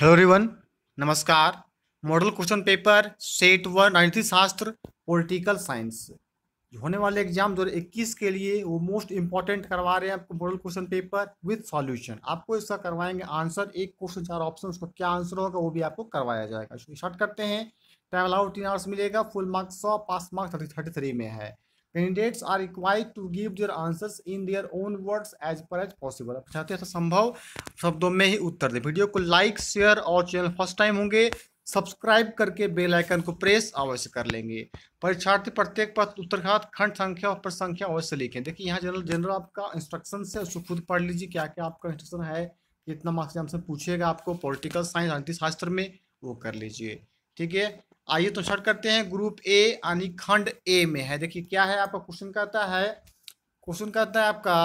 Hello रिवन नमस्कार model question paper set one राजनीति शास्त्र पॉलिटिकल साइंस होने वाले एग्जाम दो इक्कीस के लिए वो मोस्ट इंपॉर्टेंट करवा रहे हैं आपको model question paper with solution आपको इसका करवाएंगे आंसर एक क्वेश्चन चार ऑप्शन उसका क्या आंसर होगा वो भी आपको करवाया जाएगा स्टार्ट करते हैं टाइम अलाउट तीन आवर्स मिलेगा फुल मार्क्स सौ pass marks thirty thirty three में है candidates are required to give their answers in their own words as far as possible चाहते हैं संभव शब्दों में ही उत्तर दें वीडियो को लाइक शेयर और चैनल फर्स्ट टाइम होंगे सब्सक्राइब करके बेल आइकन को प्रेस अवश्य कर लेंगे परीक्षार्थी प्रत्येक पद उत्तर खंड संख्या और प्रश्न संख्या अवश्य लिखें देखिए यहाँ जनरल जनरल आपका इंस्ट्रक्शन है उसको खुद पढ़ लीजिए क्या क्या आपका इंस्ट्रक्शन है कितना मार्क्स एग्जाम से पूछेगा आपको पॉलिटिकल साइंस शास्त्र में वो कर लीजिए ठीक है आइए तो शर्ट करते हैं ग्रुप ए यानी खंड ए में है देखिए क्या है आपका क्वेश्चन कहता है क्वेश्चन कहता है आपका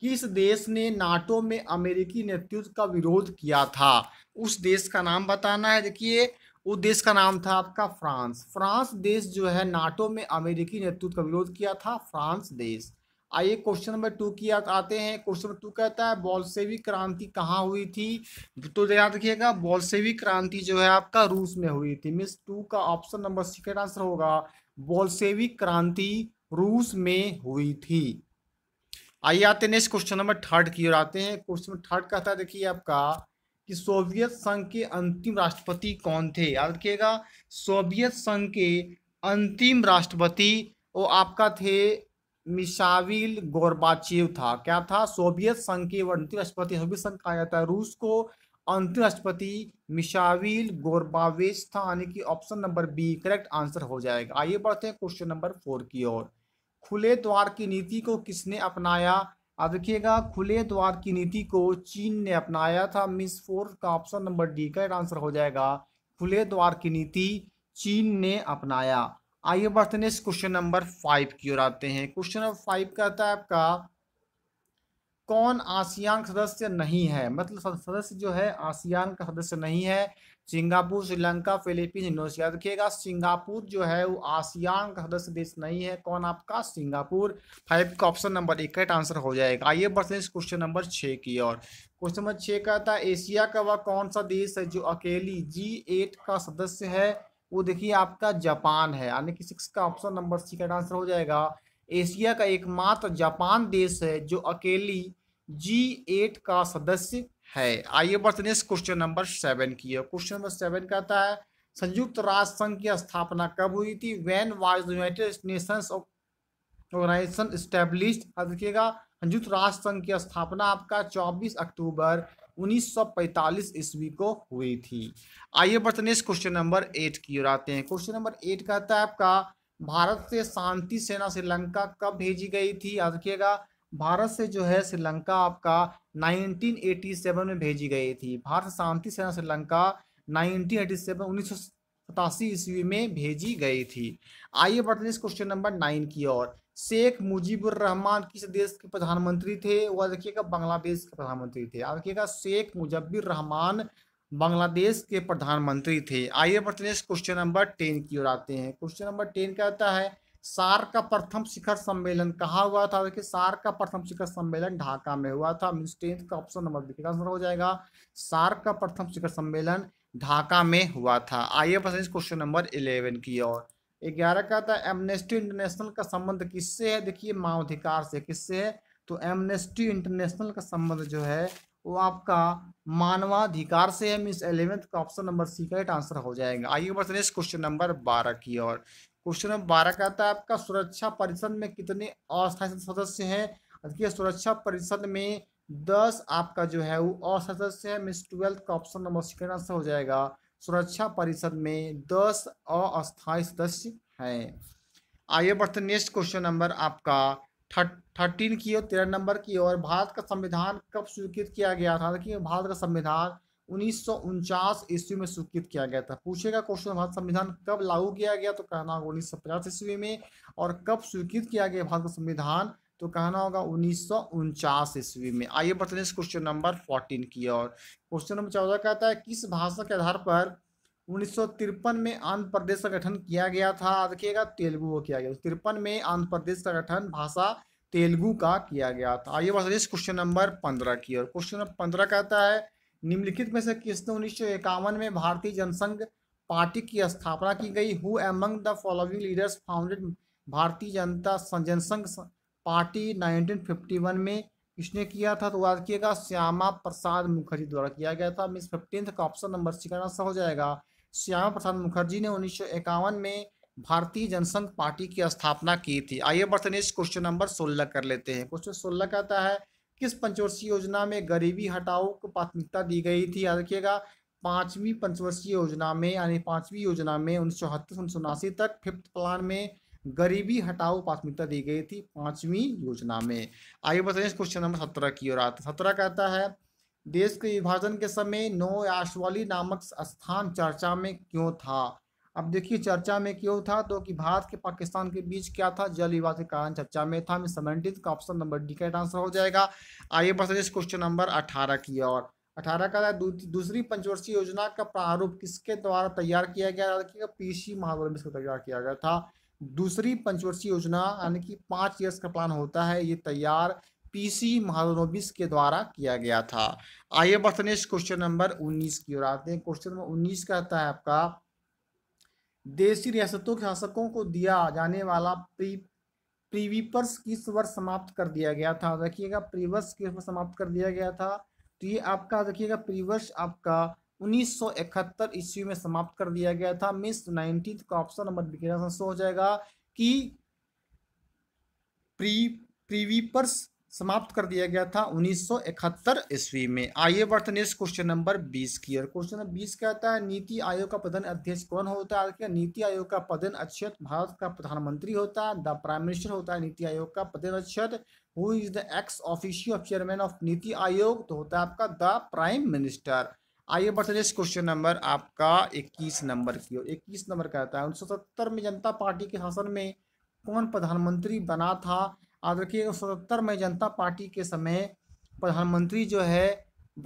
किस देश ने नाटो में अमेरिकी नेतृत्व का विरोध किया था उस देश का नाम बताना है देखिए उस देश का नाम था आपका फ्रांस फ्रांस देश जो है नाटो में अमेरिकी नेतृत्व का विरोध किया था फ्रांस देश आइए क्वेश्चन नंबर टू की आते हैं क्वेश्चन नंबर टू कहता है बॉल्सेवी क्रांति कहाँ हुई थी तो याद रखिएगा बॉल्सेवी क्रांति जो है आपका रूस में हुई थी मीन्स टू का ऑप्शन नंबर सिक्रेट आंसर होगा बॉल्सेवी क्रांति रूस में हुई थी आइए आते नेक्स्ट क्वेश्चन नंबर थर्ड की ओर आते हैं क्वेश्चन नंबर थर्ड कहता है देखिए आपका कि सोवियत संघ के अंतिम राष्ट्रपति कौन थे याद रखिएगा सोवियत संघ के अंतिम राष्ट्रपति वो आपका थे मिशाविल गोरबाचेव था क्या था सोवियत संघ के अंतिम राष्ट्रपति सोवियत संघ कहा जाता है रूस को अंतिम राष्ट्रपति मिशाविल गोरबावेज था यानी कि option number B correct answer हो जाएगा आइए बढ़ते हैं क्वेश्चन नंबर फोर की ओर खुले द्वार की नीति को किसने अपनाया अब देखिएगा खुले द्वार की नीति को चीन ने अपनाया था मिस फोर का option number D correct answer हो जाएगा खुले द्वार की नीति चीन ने अपनाया आइए बढ़ते हैं क्वेश्चन नंबर फाइव की ओर आते हैं क्वेश्चन नंबर फाइव कहता है आपका कौन आसियान सदस्य नहीं है मतलब सदस्य जो है आसियान का सदस्य नहीं है सिंगापुर श्रीलंका फिलीपींस इंडोनेशिया देखिएगा सिंगापुर जो है वो आसियान का सदस्य देश नहीं है कौन आपका सिंगापुर फाइव का ऑप्शन नंबर एक करेक्ट आंसर हो जाएगा आइए बढ़ते हैं इस क्वेश्चन नंबर छः की ओर क्वेश्चन नंबर छः कहता है एशिया का वह कौन सा देश है जो अकेली जी एट का सदस्य है वो देखिए आपका जापान है यानी कि सिक्स का ऑप्शन नंबर सी का आंसर हो जाएगा एशिया का एकमात्र जापान देश है जो अकेली जी एट का सदस्य है आइए बढ़ते नेक्स्ट क्वेश्चन नंबर सेवन की है क्वेश्चन नंबर सेवन कहता है संयुक्त राष्ट्र संघ की स्थापना कब हुई थी when was United Nations organisation establish अब देखिएगा संयुक्त राष्ट्र संघ की स्थापना आपका 24 अक्टूबर 1945 ईस्वी को हुई थी आइए बढ़ते नेक्स्ट क्वेश्चन नंबर एट की ओर आते हैं क्वेश्चन नंबर एट कहता है आपका भारत से शांति सेना श्रीलंका कब भेजी गई थी याद रखिएगा भारत से जो है श्रीलंका आपका 1987 में भेजी गई थी भारत शांति सेना श्रीलंका 1987 सेवन ईस्वी में भेजी गई थी आइए बढ़ते हैं इस क्वेश्चन नंबर नाइन की ओर शेख मुजीबुर रहमान किस देश के प्रधानमंत्री थे वह देखिएगा बांग्लादेश के प्रधानमंत्री थे आप देखिएगा शेख मुजब्बिर रहमान बांग्लादेश के प्रधानमंत्री थे आइए बढ़ते हैं क्वेश्चन नंबर टेन की ओर आते हैं क्वेश्चन नंबर टेन क्या होता है सार का प्रथम शिखर सम्मेलन कहा हुआ था देखिए सार का प्रथम शिखर सम्मेलन ढाका में हुआ था मीन टेंथ का ऑप्शन नंबर देखिएगा आंसर हो जाएगा सार का प्रथम शिखर सम्मेलन ढाका में हुआ था आइए बढ़ते हैं क्वेश्चन नंबर इलेवन की ओर ग्यारह का था एमनेस्टी इंटरनेशनल का संबंध किससे है देखिए मानवाधिकार से किससे है तो एमनेस्टी इंटरनेशनल का संबंध जो है वो आपका मानवाधिकार से है मीन्स एलेवेंथ का ऑप्शन नंबर सी का आंसर हो जाएगा आइए बढ़ते नेक्स्ट क्वेश्चन नंबर बारह की ओर क्वेश्चन नंबर बारह का था आपका सुरक्षा परिषद में कितने अस्थायी सदस्य है देखिए सुरक्षा परिषद में दस आपका जो है वो असदस्य है मिस ट्वेल्थ का ऑप्शन नंबर सी का आंसर हो जाएगा सुरक्षा परिषद में दस अस्थायी सदस्य हैं आइए बढ़ते नेक्स्ट क्वेश्चन नंबर आपका थर्टीन की ओर तेरह नंबर की ओर भारत का संविधान कब स्वीकृत किया गया था देखिए भारत का संविधान उन्नीस ईस्वी में स्वीकृत किया गया था पूछेगा क्वेश्चन भारत संविधान कब लागू किया गया तो कहना होगा उन्नीस ईस्वी में और कब स्वीकृत किया गया भारत का संविधान तो कहना होगा उन्नीस ईस्वी में आइए बढ़ते हैं क्वेश्चन नंबर फोर्टीन की और क्वेश्चन नंबर चौदह कहता है किस भाषा के आधार पर उन्नीस में आंध्र प्रदेश का गठन किया गया था देखिएगा तेलुगु को किया गया तिरपन में आंध्र प्रदेश का गठन भाषा तेलुगु का किया गया था आइए बढ़ते हैं क्वेश्चन नंबर पंद्रह की और क्वेश्चन नंबर पंद्रह कहता है निम्नलिखित में से किसने उन्नीस में भारतीय जनसंघ पार्टी की स्थापना की गई who among the following leaders founded Bharatiya Janata Jansangh party 1951 में किसने किया था तो याद किएगा श्यामा प्रसाद मुखर्जी द्वारा किया गया था मिस फिफ्टींथ का ऑप्शन नंबर सी का आंसर हो जाएगा श्यामा प्रसाद मुखर्जी ने उन्नीस में भारतीय जनसंघ पार्टी की स्थापना की थी आइए बढ़ते नेक्स्ट क्वेश्चन नंबर सोलह कर लेते हैं क्वेश्चन सोलह कहता है किस पंचवर्षीय योजना में गरीबी हटाओ को प्राथमिकता दी गई थी याद रखिएगा पांचवी पंचवर्षीय योजना में यानी पाँचवीं योजना में उन्नीस सौ तक फिफ्थ प्लान में गरीबी हटाओ प्राथमिकता दी गई थी पांचवी योजना में आइए बताइए क्वेश्चन नंबर सत्रह की ओर आता सत्रह कहता है देश के विभाजन के समय नो याशवाली नामक स्थान चर्चा में क्यों था अब देखिए चर्चा में क्यों था तो कि भारत के पाकिस्तान के बीच क्या था जल विवाद के कारण चर्चा में था सेवेंटीन का ऑप्शन नंबर डी का आंसर हो जाएगा आइए बताइए क्वेश्चन नंबर अठारह की ओर अठारह का दू, दूसरी पंचवर्षीय योजना का प्रारूप किसके द्वारा तैयार किया गया था पीसी को तैयार किया गया था दूसरी पंचवर्षीय योजना यानी कि पाँच ईयर्स का प्लान होता है ये तैयार पीसी महानोबिस के द्वारा किया गया था आइए बढ़ते क्वेश्चन नंबर 19 की ओर आते हैं क्वेश्चन नंबर 19 कहता है आपका देशी रियासतों के शासकों को दिया जाने वाला प्री प्रीवीपर्स किस वर्ष समाप्त कर दिया गया था देखिएगा प्रीवर्स किस वर्ष समाप्त कर दिया गया था तो ये आपका देखिएगा प्रीवर्स आपका 1971 ईस्वी में समाप्त कर दिया गया था मिस नाइनटीन का ऑप्शन नंबर बिखेरा आंसर हो जाएगा कि प्री प्रीवीपर्स समाप्त कर दिया गया था 1971 ईस्वी में आइए बढ़ते नेक्स्ट क्वेश्चन नंबर 20 की और क्वेश्चन नंबर 20 कहता है नीति आयोग का प्रधान अध्यक्ष कौन होता है क्या नीति आयोग का प्रधान अक्षत भारत का प्रधानमंत्री होता है द प्राइम मिनिस्टर होता है नीति आयोग का प्रधान अक्षत who is the ex official chairman of NITI Aayog तो होता है आपका द प्राइम मिनिस्टर आइए बढ़ते हैं क्वेश्चन नंबर आपका 21 नंबर की ओर 21 नंबर कहता है उन्नीस में जनता पार्टी के शासन में कौन प्रधानमंत्री बना था याद रखिए उन्नीस में जनता पार्टी के समय प्रधानमंत्री जो है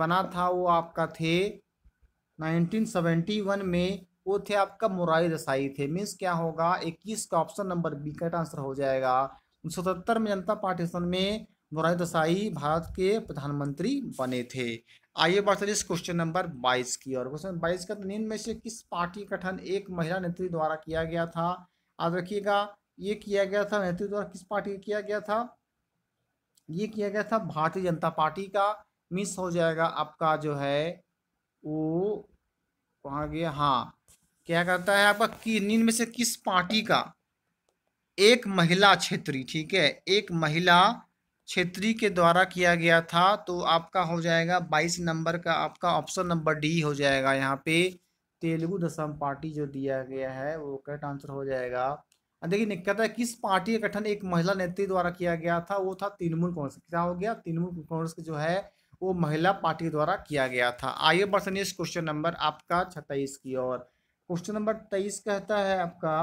बना था वो आपका थे 1971 में वो थे आपका मुरारी देसाई थे मीन्स क्या होगा 21 का ऑप्शन नंबर बी का आंसर हो जाएगा उन्नीस में जनता पार्टी में मुरारी देसाई भारत के प्रधानमंत्री बने थे आइए बात करिए इस क्वेश्चन नंबर बाईस की और क्वेश्चन बाईस का तो निम्न में से किस पार्टी गठन एक महिला नेत्री द्वारा किया गया था याद रखिएगा ये किया गया था नेत्री द्वारा किस पार्टी का किया गया था ये किया गया था भारतीय जनता पार्टी का मिस हो जाएगा आपका जो है वो कहा गया हाँ क्या करता है आपका कि निम्न में से किस पार्टी का एक महिला क्षेत्रीय ठीक है एक महिला क्षेत्री के द्वारा किया गया था तो आपका हो जाएगा बाईस नंबर का आपका ऑप्शन नंबर डी हो जाएगा यहाँ पे तेलुगु दशम पार्टी जो दिया गया है वो करेक्ट आंसर हो जाएगा देखिए निकलता है किस पार्टी का गठन एक महिला नेत्री द्वारा किया गया था वो था तृणमूल कांग्रेस क्या हो गया तृणमूल कांग्रेस जो है वो महिला पार्टी द्वारा किया गया था आइए बढ़ते क्वेश्चन नंबर आपका छत्तीस की ओर क्वेश्चन नंबर तेईस कहता है आपका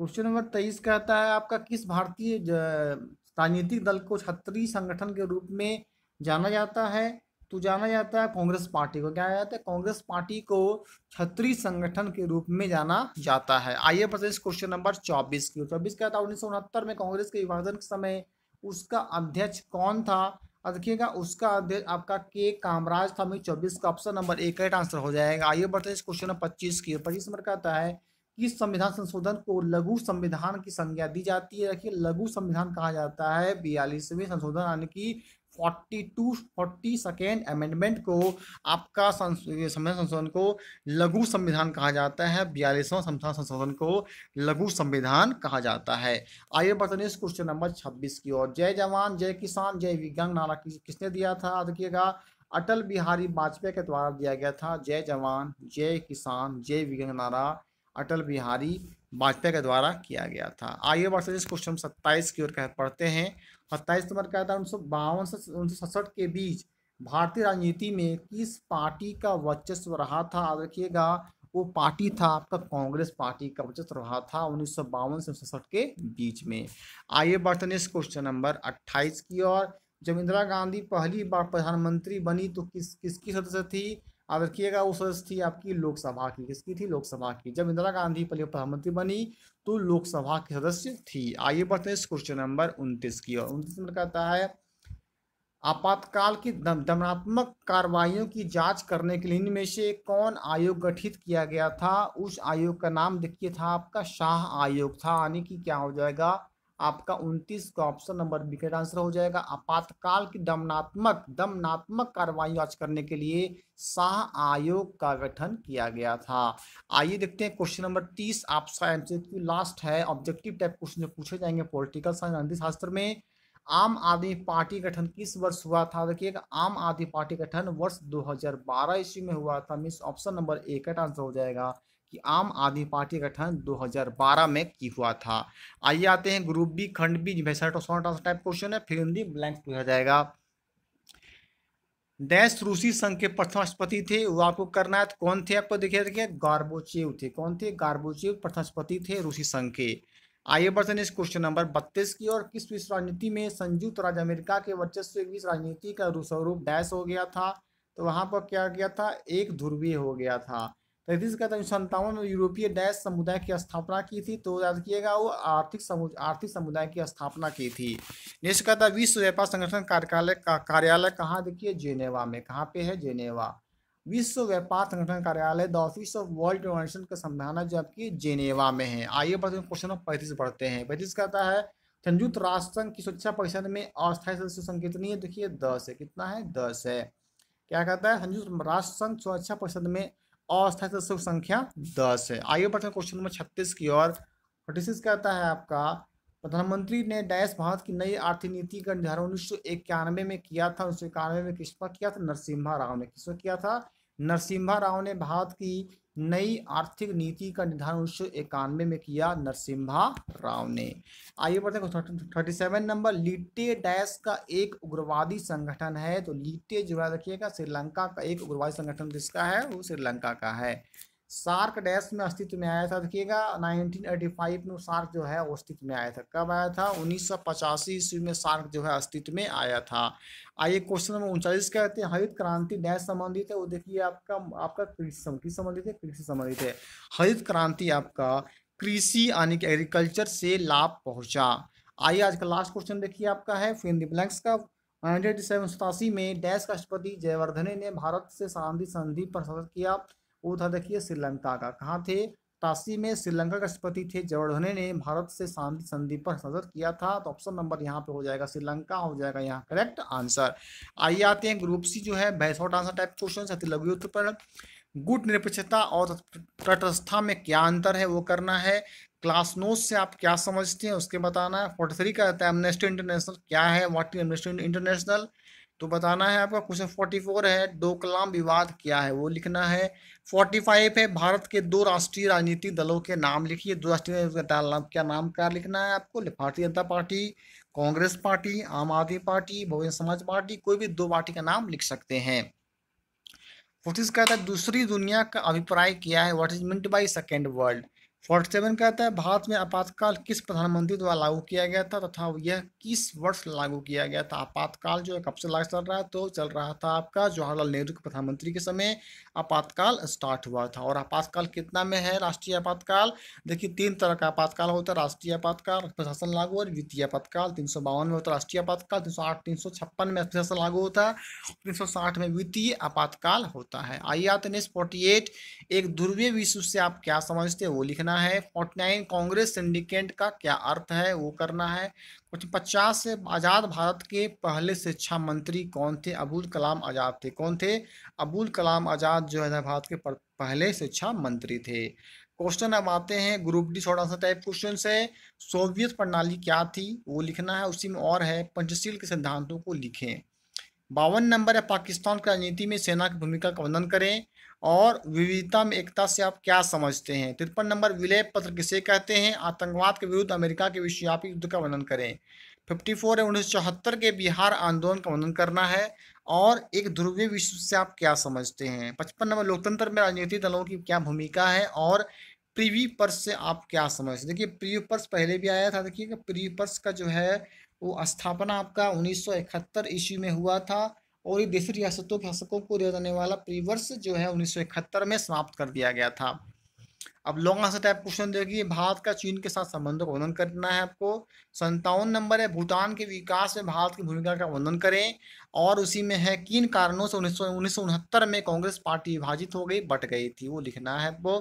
क्वेश्चन नंबर तेईस कहता है आपका किस भारतीय राजनीतिक दल को छत्री संगठन के रूप में जाना जाता है तो जाना जाता है कांग्रेस पार्टी को क्या जाता है कांग्रेस पार्टी को छत्री संगठन के रूप में जाना जाता है आइए प्रदेश क्वेश्चन नंबर चौबीस की चौबीस कहता है उन्नीस में कांग्रेस के विभाजन के समय उसका अध्यक्ष कौन था देखिएगा उसका अध्यक्ष आपका के कामराज था मैं चौबीस का ऑप्शन नंबर एक राइट आंसर हो जाएगा आइए बढ़ते क्वेश्चन नंबर पच्चीस की पच्चीस नंबर कहता है किस संविधान संशोधन को लघु संविधान की संज्ञा दी जाती है देखिए लघु संविधान कहा जाता है बयालीसवें संशोधन यानी कि forty two forty second amendment को आपका संविधान संशोधन को लघु संविधान कहा जाता है बयालीसवां संविधान संशोधन को लघु संविधान कहा जाता है आइए हैं इस क्वेश्चन नंबर छब्बीस की ओर जय जवान जय किसान जय विज्ञान नारा किस, किसने दिया था देखिएगा अटल बिहारी वाजपेयी के द्वारा दिया गया था जय जवान जय किसान जय विज्ञान नारा अटल बिहारी वाजपेयी के द्वारा किया गया था आइए बढ़ते सकते क्वेश्चन सत्ताईस की ओर कह पढ़ते हैं सत्ताईस नंबर कहता है उन्नीस सौ बावन से उन्नीस सौ सड़सठ के बीच भारतीय राजनीति में किस पार्टी का वर्चस्व रहा था याद रखिएगा वो पार्टी था आपका कांग्रेस पार्टी का वर्चस्व रहा था उन्नीस सौ बावन से उन्नीस के बीच में आइए बढ़ते हैं इस क्वेश्चन नंबर अट्ठाईस की ओर जब इंदिरा गांधी पहली बार प्रधानमंत्री बनी तो किस किसकी सदस्य थी आप रखिएगा वो सदस्य थी आपकी लोकसभा की किसकी थी लोकसभा की जब इंदिरा गांधी पहले प्रधानमंत्री बनी तो लोकसभा की सदस्य थी आइए बढ़ते हैं इस क्वेश्चन नंबर उनतीस की और उनतीस नंबर कहता है आपातकाल की दमनात्मक कार्रवाइयों की जांच करने के लिए इनमें से कौन आयोग गठित किया गया था उस आयोग का नाम देखिए था आपका शाह आयोग था यानी कि क्या हो जाएगा आपका उनतीस का ऑप्शन नंबर बी का आंसर हो जाएगा आपातकाल की दमनात्मक दमनात्मक कार्रवाई आज करने के लिए शाह आयोग का गठन किया गया था आइए देखते हैं क्वेश्चन नंबर तीस आपका एमसीक्यू लास्ट है ऑब्जेक्टिव टाइप क्वेश्चन पूछे जाएंगे पॉलिटिकल साइंस गांधी शास्त्र में आम आदमी पार्टी गठन किस वर्ष हुआ था देखिए आम आदमी पार्टी गठन वर्ष 2012 ईस्वी में हुआ था मिस ऑप्शन नंबर ए का आंसर हो जाएगा कि आम आदमी पार्टी का गठन 2012 में की हुआ था आइए आते हैं ग्रुप बी खंड बी जिसमें शर्ट और शॉर्ट आंसर टाइप क्वेश्चन है फिर हिंदी ब्लैंक पूछा जाएगा डैश रूसी संघ के प्रथम राष्ट्रपति थे वो आपको करना है तो कौन थे आपको देखिए देखिए गार्बोचेव थे कौन थे गार्बोचेव प्रथम राष्ट्रपति थे रूसी संघ के आइए बढ़ते हैं इस क्वेश्चन नंबर बत्तीस की और किस विश्व राजनीति में संयुक्त राज्य अमेरिका के वर्चस्व विश्व राजनीति का स्वरूप डैश हो गया था तो वहां पर क्या गया था एक ध्रुवीय हो गया था तैतीस कहता है संतावन में यूरोपीय डैश समुदाय की स्थापना की थी तो याद किएगा वो आर्थिक समुद, आर्थिक समुदाय की स्थापना की थी नेक्स्ट कहता है विश्व व्यापार संगठन कार्यालय का कार्यालय कहाँ देखिए जेनेवा में कहाँ पे है जेनेवा विश्व व्यापार संगठन कार्यालय the office of world organisation का संविधान जो आपकी जेनेवा में है आइए बढ़ते क्वेश्चन नंबर पैंतीस पढ़ते हैं पैंतीस कहता है संयुक्त राष्ट्र संघ की सुरक्षा परिषद में अस्थायी सदस्य संघ कितनी है देखिए दस है कितना है दस है क्या कहता है संयुक्त राष्ट्र संघ सुरक्षा परिषद में अस्थायी की संख्या दस है आइए बढ़ते क्वेश्चन नंबर छत्तीस की ओर छत्तीस कहता है आपका प्रधानमंत्री ने डैश भारत की नई आर्थिक नीति का निर्धारण उन्नीस सौ इक्यानवे में किया था उन्नीस सौ इक्यानवे में किस पर किया था नरसिम्हा राव ने किस पर किया था नरसिम्हा राव ने भारत की नई आर्थिक नीति का निर्धारण उन्नीस सौ इक्यानवे में किया नरसिम्हा राव ने आइए बढ़ते हैं thirty seven number LTTE dash का एक उग्रवादी संगठन है तो लिटे जो है रखिएगा श्रीलंका का एक उग्रवादी संगठन किसका है वो श्रीलंका का है सार्क डैश में अस्तित्व में आया था देखिएगा 1985 में सार्क जो है अस्तित्व में आया था कब आया था उन्नीस ईस्वी में सार्क जो है अस्तित्व में आया था आइए क्वेश्चन नंबर उनचालीस कहते हैं हरित क्रांति डैश संबंधित है वो देखिए आपका आपका कृषि किस संबंधित है कृषि संबंधित है हरित क्रांति आपका कृषि यानी कि एग्रीकल्चर से लाभ पहुंचा आइए आज का लास्ट क्वेश्चन देखिए आपका है फिन ब्लैंक्स का उन्नीस सतासी में डैश राष्ट्रपति जयवर्धने ने भारत से शांति संधि पर सदर किया वो था देखिए श्रीलंका का कहाँ थे तासी में श्रीलंका के राष्ट्रपति थे जवर्धने ने भारत से शांति संधि पर हस्ताक्षर किया था तो ऑप्शन नंबर यहाँ पे हो जाएगा श्रीलंका हो जाएगा यहाँ करेक्ट आंसर आइए आते हैं ग्रुप सी जो है भैसौट आंसर टाइप क्वेश्चन अति लघु युद्ध पर गुट निरपेक्षता और तटस्थता में क्या अंतर है वो करना है क्लास नोट से आप क्या समझते हैं उसके बताना है फोर्टी थ्री का रहता है एमनेस्टी तो इंटरनेशनल क्या है व्हाट इज एमनेस्टी इंटरनेशनल तो बताना है आपका क्वेश्चन फोर्टी फोर है डोकलाम विवाद क्या है वो लिखना है फोर्टी फाइव है भारत के दो राष्ट्रीय राजनीतिक दलों के नाम लिखिए दो राष्ट्रीय नाम क्या नाम क्या लिखना है आपको भारतीय जनता पार्टी कांग्रेस पार्टी आम आदमी पार्टी बहुजन समाज पार्टी कोई भी दो पार्टी का नाम लिख सकते हैं फोर्टी कहता है दूसरी दुनिया का अभिप्राय क्या है what is meant by second world forty seven कहता है भारत में आपातकाल किस प्रधानमंत्री द्वारा लागू किया गया था तथा यह किस वर्ष लागू किया गया था आपातकाल जो है कब से लागू चल रहा है तो चल रहा था आपका जवाहरलाल नेहरू के प्रधानमंत्री के समय आपातकाल स्टार्ट हुआ था और आपातकाल कितना में है राष्ट्रीय आपातकाल देखिए तीन तरह का आपातकाल होता है राष्ट्रीय आपातकाल प्रशासन लागू और वित्तीय आपातकाल तीन में होता है राष्ट्रीय आपातकाल तीन सौ में प्रशासन लागू होता है तीन में वित्तीय आपातकाल होता है आइए आते हैं फोर्टी एक ध्रुवीय विश्व से आप क्या समझते हैं वो लिखना देना है फोर्टी नाइन कांग्रेस सिंडिकेट का क्या अर्थ है वो करना है कुछ पचास से आज़ाद भारत के पहले शिक्षा मंत्री कौन थे अबुल कलाम आज़ाद थे कौन थे अबुल कलाम आज़ाद जो है भारत के पहले शिक्षा मंत्री थे क्वेश्चन अब आते हैं ग्रुप डी शॉर्ट सा टाइप क्वेश्चन से सोवियत प्रणाली क्या थी वो लिखना है उसी में और है पंचशील के सिद्धांतों को लिखें बावन नंबर है पाकिस्तान की राजनीति में सेना की भूमिका का वर्णन करें और विविधता में एकता से आप क्या समझते हैं तिरपन नंबर विलय पत्र किसे कहते हैं आतंकवाद के विरुद्ध अमेरिका के विश्वव्यापी युद्ध का वर्णन करें फिफ्टी फोर है उन्नीस के बिहार आंदोलन का वर्णन करना है और एक ध्रुवीय विश्व से आप क्या समझते हैं पचपन नंबर लोकतंत्र में राजनीतिक दलों की क्या भूमिका है और प्रीवी पर्स से आप क्या समझते देखिए प्रीवी पर्स पहले भी आया था देखिए प्रीवी पर्स का जो है वो स्थापना आपका 1971 ईस्वी में हुआ था और ये देशी रियासतों के हसकों को दिया जाने वाला प्रीवर्ष जो है उन्नीस में समाप्त कर दिया गया था अब लॉन्ग आंसर टाइप क्वेश्चन देखिए भारत का चीन के साथ संबंधों का वर्णन करना है आपको संतावन नंबर है भूटान के विकास में भारत की भूमिका का वर्णन करें और उसी में है किन कारणों से उन्नीस में कांग्रेस पार्टी विभाजित हो गई बट गई थी वो लिखना है आपको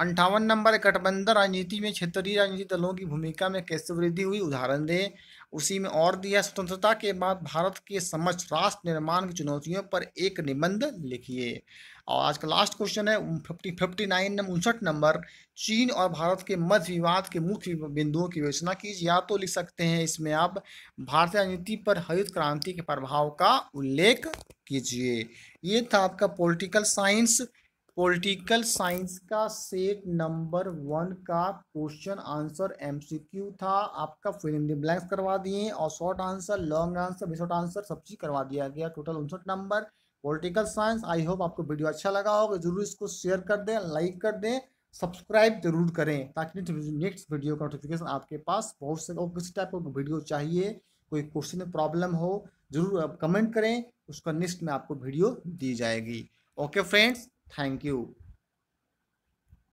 अंठावन नंबर गठबंधन राजनीति में क्षेत्रीय राजनीतिक दलों की भूमिका में कैसे वृद्धि हुई उदाहरण दें उसी में और दिया स्वतंत्रता के बाद भारत के समझ राष्ट्र निर्माण की चुनौतियों पर एक निबंध लिखिए और आज का लास्ट क्वेश्चन है फिफ्टी फिफ्टी नाइन उनसठ नंबर चीन और भारत के मध्य विवाद के मुख्य बिंदुओं की योजना कीजिए या तो लिख सकते हैं इसमें आप भारतीय राजनीति पर हरित क्रांति के प्रभाव का उल्लेख कीजिए ये था आपका पोलिटिकल साइंस पॉलिटिकल साइंस का सेट नंबर वन का क्वेश्चन आंसर एमसीक्यू था आपका फिल्म ब्लैंक्स करवा दिए और short answer long answer short answer सब चीज़ करवा दिया गया टोटल उनसठ number political science I hope आपको वीडियो अच्छा लगा होगा जरूर इसको शेयर कर दें लाइक कर दें सब्सक्राइब जरूर करें ताकि नेक्स्ट वीडियो का नोटिफिकेशन आपके पास पहुँच सके और किसी टाइप का वीडियो चाहिए कोई क्वेश्चन में प्रॉब्लम हो जरूर आप कमेंट करें उसका नेक्स्ट में आपको वीडियो दी जाएगी ओके फ्रेंड्स Thank you.